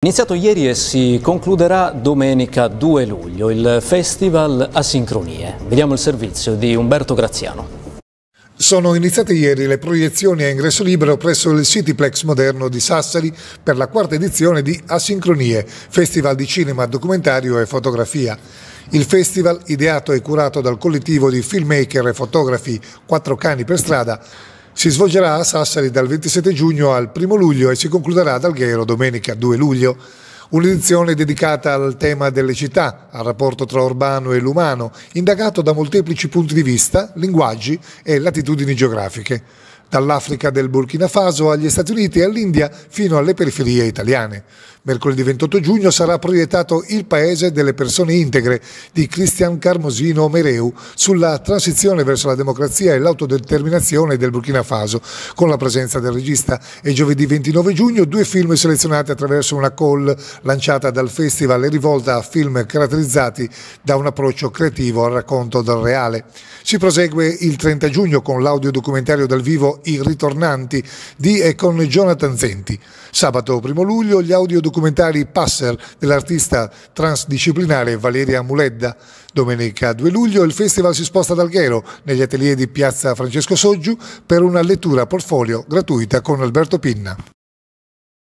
Iniziato ieri e si concluderà domenica 2 luglio il Festival Asincronie. Vediamo il servizio di Umberto Graziano. Sono iniziate ieri le proiezioni a ingresso libero presso il Cityplex Moderno di Sassari per la quarta edizione di Asincronie, Festival di Cinema, Documentario e Fotografia. Il festival, ideato e curato dal collettivo di filmmaker e fotografi Quattro Cani per Strada, si svolgerà a Sassari dal 27 giugno al 1 luglio e si concluderà ad Alghero domenica 2 luglio. Un'edizione dedicata al tema delle città, al rapporto tra urbano e l'umano, indagato da molteplici punti di vista, linguaggi e latitudini geografiche dall'Africa del Burkina Faso agli Stati Uniti e all'India fino alle periferie italiane. Mercoledì 28 giugno sarà proiettato Il Paese delle persone integre di Cristian Carmosino Mereu sulla transizione verso la democrazia e l'autodeterminazione del Burkina Faso, con la presenza del regista. E giovedì 29 giugno due film selezionati attraverso una call lanciata dal festival e rivolta a film caratterizzati da un approccio creativo al racconto del reale. Si prosegue il 30 giugno con l'audio documentario dal vivo i ritornanti di e con Jonathan Zenti. Sabato 1 luglio gli audiodocumentari Passer dell'artista transdisciplinare Valeria Muledda. Domenica 2 luglio il festival si sposta ad Alghero negli atelier di Piazza Francesco Soggiu per una lettura portfolio gratuita con Alberto Pinna.